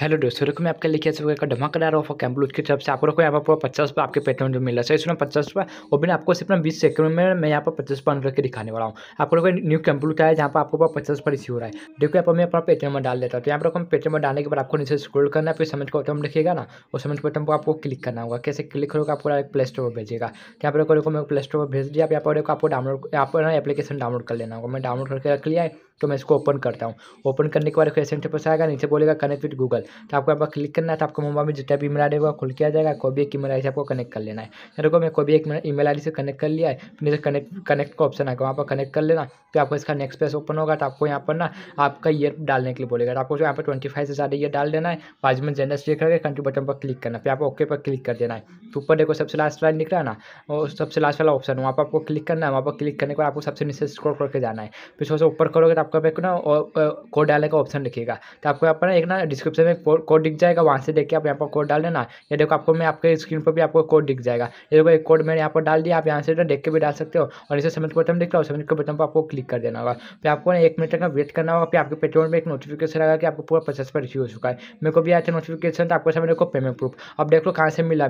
hello दोस्तों देखो मैं आपके लिए सौ का धमाकेदार ऑफर कैम्पलूज की तरफ से आपको रखो यहाँ पर पचास रुपये आपके पेट्रोल जो मिला सर इसमें पचास रुपये और बिना आपको सिर्फ ना बीस सेकंड में मैं यहाँ पर पचास रुपये अन करके दिखाने वाला हूँ आपको रखो न्यू कैम्पलूज का है जहाँ पर आपको पचास रुपये रिसीव हो रहा है देखो यहाँ पर मैं अपना पेटीएम में डाल देता हूँ तो यहाँ पर हम पेटीएम में डालने के बाद आपको नीचे स्क्रोल करना फिर समझ को लिखेगा ना और समझ को पर आपको क्लिक करना होगा कैसे क्लिक करोगे आपको एक प्ले स्टोर पर भेजेगा तो यहाँ पर देखो मैं प्ले स्टोर पर भेज दिया आप यहाँ पर देखो आपको डाउनलोड आपको पर एप्लीकेशन डाउनलोड कर लेना होगा मैं डाउनलोड करके रख लिया है तो मैं इसको ओपन करता हूँ ओपन करने के बाद एक सेंटर पर आएगा नीचे बोलेगा कनेक्ट विद गूगल तो आपको यहाँ पर क्लिक करना है तो आपको मोबाइल में जितना भी ईमेल आई होगा खुल किया जाएगा कोई भी एक ईमेल आई से आपको कनेक्ट कर लेना है देखो मैं कोई भी एक ईमेल आई से कनेक्ट कर लिया है फिर नीचे कनेक्ट कनेक्ट का ऑप्शन आएगा वहाँ पर कनेक्ट कर लेना फिर तो आपको इसका नेक्स्ट पेज ओपन होगा तो आपको यहाँ पर ना आपका ईयर डालने के लिए बोलेगा तो आपको यहाँ पर ट्वेंटी फाइव से ज़्यादा ईयर डाल देना है पाँच मिनट जेंडर से करके कंट्री बटन पर क्लिक करना फिर आपको ओके पर क्लिक कर देना है तो ऊपर देखो सबसे लास्ट वाला निकला ना और सबसे लास्ट वाला ऑप्शन वहाँ पर आपको क्लिक करना है वहाँ पर क्लिक करने के बाद आपको सबसे नीचे स्क्रॉल करके जाना है फिर सबसे ऊपर करोगे तो आपको पे ना कोड डालने का ऑप्शन दिखेगा तो आपको यहाँ पर ना एक ना डिस्क्रिप्शन में कोड दिख जाएगा वहाँ से देख के आप यहाँ पर कोड डाल देना ये देखो आपको मैं आपके स्क्रीन पर भी आपको कोड दिख जाएगा ये देखो एक कोड मैंने यहाँ पर डाल दिया आप यहाँ से देख के भी डाल सकते हो और इसे सबमिट बटन दिख रहा हो समझ के बटन पर आपको क्लिक कर देना होगा फिर तो आपको एक मिनट का वेट करना होगा फिर आपके पेट्रोल में एक नोटिफिकेशन आएगा कि आपको पूरा प्रोसेस पर रिसीव हो चुका है मेरे को भी आया था नोटिफिकेशन तो आपको समझ मेरे को पेमेंट प्रूफ अब देख लो कहाँ से मिला